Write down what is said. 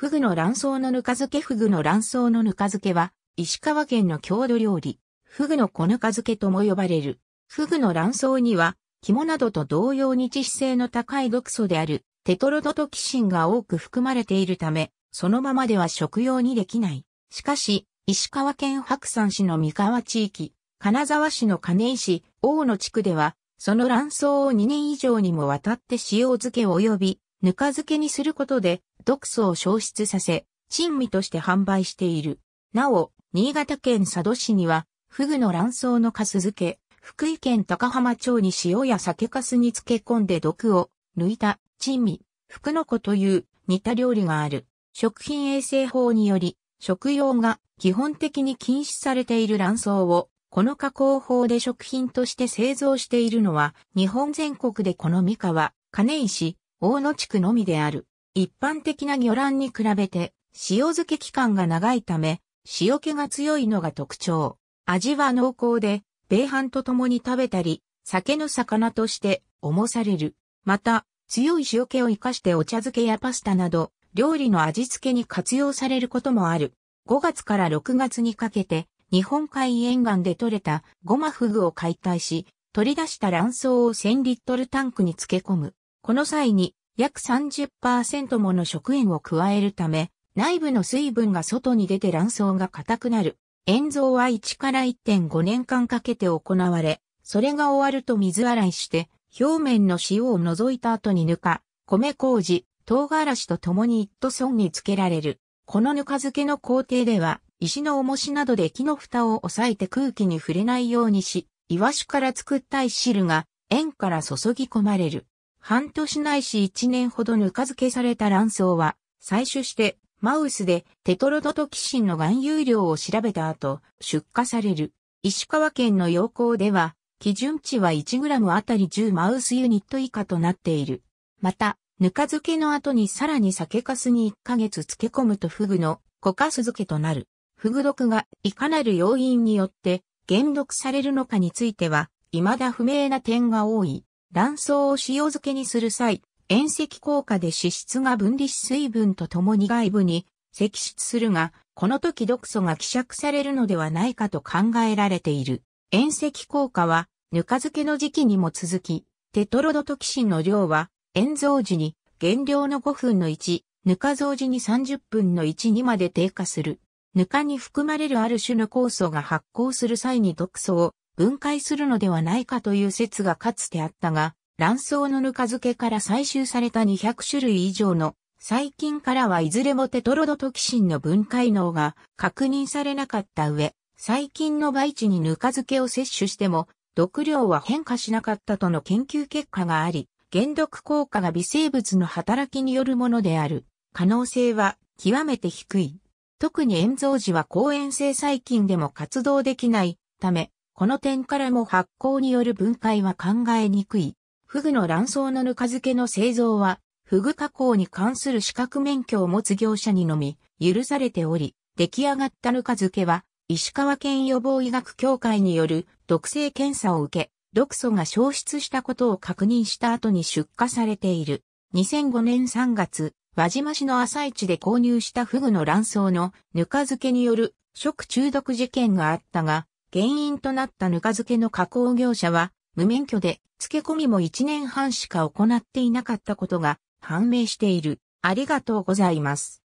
フグの卵巣のぬか漬けフグの卵巣のぬか漬けは、石川県の郷土料理、フグの小ぬか漬けとも呼ばれる。フグの卵巣には、肝などと同様に致死性の高い毒素である、テトロドトキシンが多く含まれているため、そのままでは食用にできない。しかし、石川県白山市の三河地域、金沢市の金井市、大野地区では、その卵巣を2年以上にもわたって塩漬け及びぬか漬けにすることで毒素を消失させ、珍味として販売している。なお、新潟県佐渡市には、フグの卵巣の粕漬け、福井県高浜町に塩や酒粕に漬け込んで毒を抜いた珍味、福の子という似た料理がある。食品衛生法により、食用が基本的に禁止されている卵巣を、この加工法で食品として製造しているのは、日本全国でこの三河、金石、大野地区のみである。一般的な魚卵に比べて、塩漬け期間が長いため、塩気が強いのが特徴。味は濃厚で、米飯と共に食べたり、酒の魚として重される。また、強い塩気を生かしてお茶漬けやパスタなど、料理の味付けに活用されることもある。5月から6月にかけて、日本海沿岸で採れたゴマフグを解体し、取り出した卵巣を1000リットルタンクに漬け込む。この際に約30%もの食塩を加えるため、内部の水分が外に出て卵巣が硬くなる。塩蔵は1から1.5年間かけて行われ、それが終わると水洗いして、表面の塩を除いた後にぬか、米麹、唐辛子と共に一塗損に漬けられる。このぬか漬けの工程では、石の重しなどで木の蓋を押さえて空気に触れないようにし、イワシから作った石汁が塩から注ぎ込まれる。半年ないし一年ほどぬか漬けされた卵巣は、採取して、マウスでテトロドトキシンの含有量を調べた後、出荷される。石川県の陽光では、基準値は 1g あたり10マウスユニット以下となっている。また、ぬか漬けの後にさらに酒粕に1ヶ月漬け込むとフグのカス漬けとなる。フグ毒がいかなる要因によって減毒されるのかについては、未だ不明な点が多い。卵巣を塩漬けにする際、塩石効果で脂質が分離し水分とともに外部に析出するが、この時毒素が希釈されるのではないかと考えられている。塩石効果は、ぬか漬けの時期にも続き、テトロドトキシンの量は、塩蔵時に原料の5分の1、ぬか蔵時に30分の1にまで低下する。ぬかに含まれるある種の酵素が発酵する際に毒素を分解するのではないかという説がかつてあったが、卵巣のぬか漬けから採集された200種類以上の細菌からはいずれもテトロドトキシンの分解能が確認されなかった上、細菌の培地にぬか漬けを摂取しても、毒量は変化しなかったとの研究結果があり、原毒効果が微生物の働きによるものである可能性は極めて低い。特に塩蔵時は抗炎性細菌でも活動できないため、この点からも発酵による分解は考えにくい。フグの卵巣のぬか漬けの製造は、フグ加工に関する資格免許を持つ業者にのみ、許されており、出来上がったぬか漬けは、石川県予防医学協会による毒性検査を受け、毒素が消失したことを確認した後に出荷されている。2005年3月、輪島市の朝市で購入したフグの卵巣のぬか漬けによる食中毒事件があったが、原因となったぬか漬けの加工業者は、無免許で、漬け込みも1年半しか行っていなかったことが判明している。ありがとうございます。